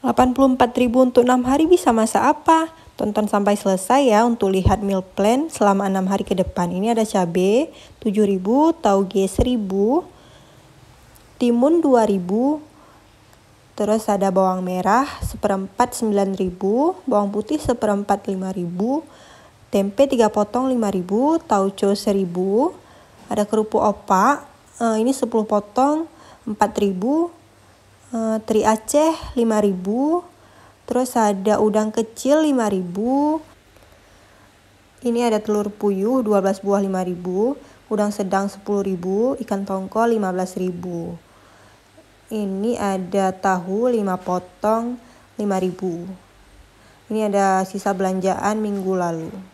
84.000 untuk 6 hari bisa masak apa? Tonton sampai selesai ya untuk lihat meal plan selama 6 hari ke depan. Ini ada cabai 7.000, tauge 1.000, timun 2.000, terus ada bawang merah seperempat 9.000, bawang putih seperempat 5.000, tempe 3 potong 5.000, tauco 1.000, ada kerupuk opak, eh, ini 10 potong 4.000, Eh, teri Aceh 5000 terus ada udang kecil 5000 ini ada telur puyuh 12 buah 5000 udang sedang 10000 ikan tongkol 15000 ini ada tahu 5 potong 5000 ini ada sisa belanjaan minggu lalu